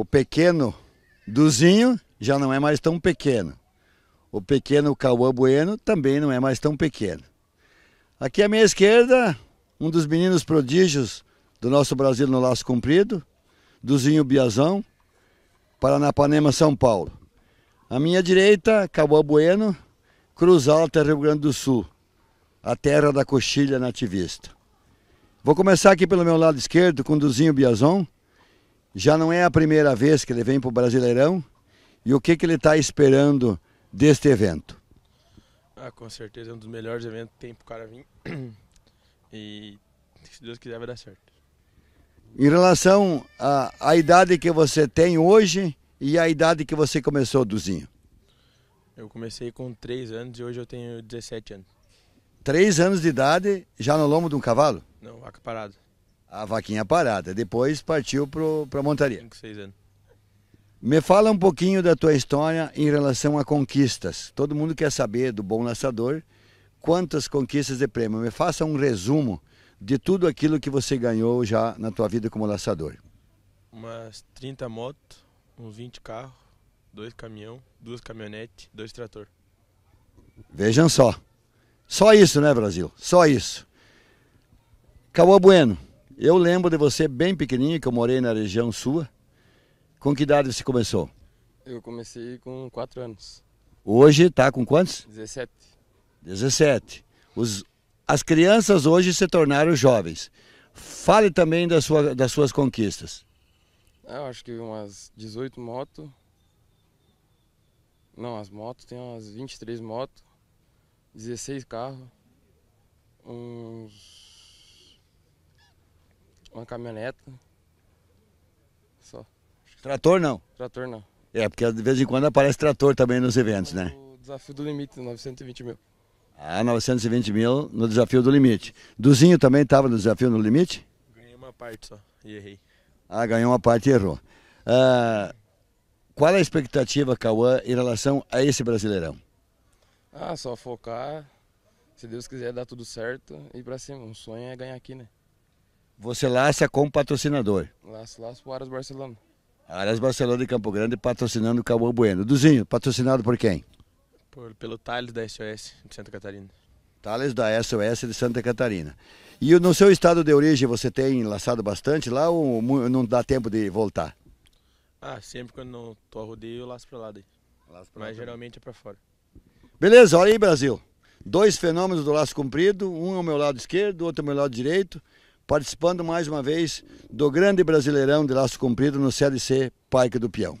O pequeno Duzinho já não é mais tão pequeno. O pequeno Cauã Bueno também não é mais tão pequeno. Aqui à minha esquerda, um dos meninos prodígios do nosso Brasil no laço comprido, Duzinho Biazão, Paranapanema, São Paulo. À minha direita, Cauã Bueno, Cruz Alta, Rio Grande do Sul, a terra da coxilha nativista. Vou começar aqui pelo meu lado esquerdo com Duzinho Biazão, já não é a primeira vez que ele vem para o Brasileirão. E o que, que ele está esperando deste evento? Ah, com certeza é um dos melhores eventos que tem para o cara vir. E se Deus quiser vai dar certo. Em relação à, idade que você tem hoje e à idade que você começou, Duzinho? Eu comecei com 3 anos e hoje eu tenho 17 anos. 3 anos de idade já no lombo de um cavalo? Não, vaca parada. A vaquinha parada. Depois partiu para a montaria. Cinco, seis anos. Me fala um pouquinho da tua história em relação a conquistas. Todo mundo quer saber do bom lançador quantas conquistas de prêmio. Me faça um resumo de tudo aquilo que você ganhou já na tua vida como lançador. Umas 30 motos, uns 20 carros, dois caminhão, duas caminhonetes, dois trator. Vejam só. Só isso, né, Brasil? Só isso. Cauã Bueno, eu lembro de você bem pequenininho, que eu morei na região sua. Com que idade você começou? Eu comecei com 4 anos. Hoje está com quantos? 17. 17. Os, as crianças hoje se tornaram jovens. Fale também da sua, das suas conquistas. Ah, eu acho que umas 18 motos. Não, as motos, tem umas 23 motos, 16 carros, um uma caminhonete. Só. Trator não? Trator não. É, porque de vez em quando aparece trator também nos eventos, né? O desafio do limite, 920 mil. Ah, 920 mil no desafio do limite. Duzinho também estava no desafio no limite? Ganhei uma parte só e errei. Ah, ganhou uma parte e errou. Ah, qual a expectativa, Cauã, em relação a esse brasileirão? Ah, só focar, se Deus quiser dar tudo certo e para cima. Um sonho é ganhar aqui, né? Você laça como patrocinador? Laço, laço para o Aras Barcelona. Aras Barcelona de Campo Grande patrocinando o Cabo Bueno. Duzinho, patrocinado por quem? Por, pelo Thales da SOS de Santa Catarina. Thales da SOS de Santa Catarina. E no seu estado de origem você tem laçado bastante lá ou não dá tempo de voltar? Ah, sempre quando não tô a rodeio eu laço para lá daí. Laço pra Mas lá geralmente é para fora. Beleza, olha aí Brasil. Dois fenômenos do laço comprido, um ao meu lado esquerdo, outro ao meu lado direito participando mais uma vez do grande Brasileirão de Laço Comprido no CLC Parque do Peão.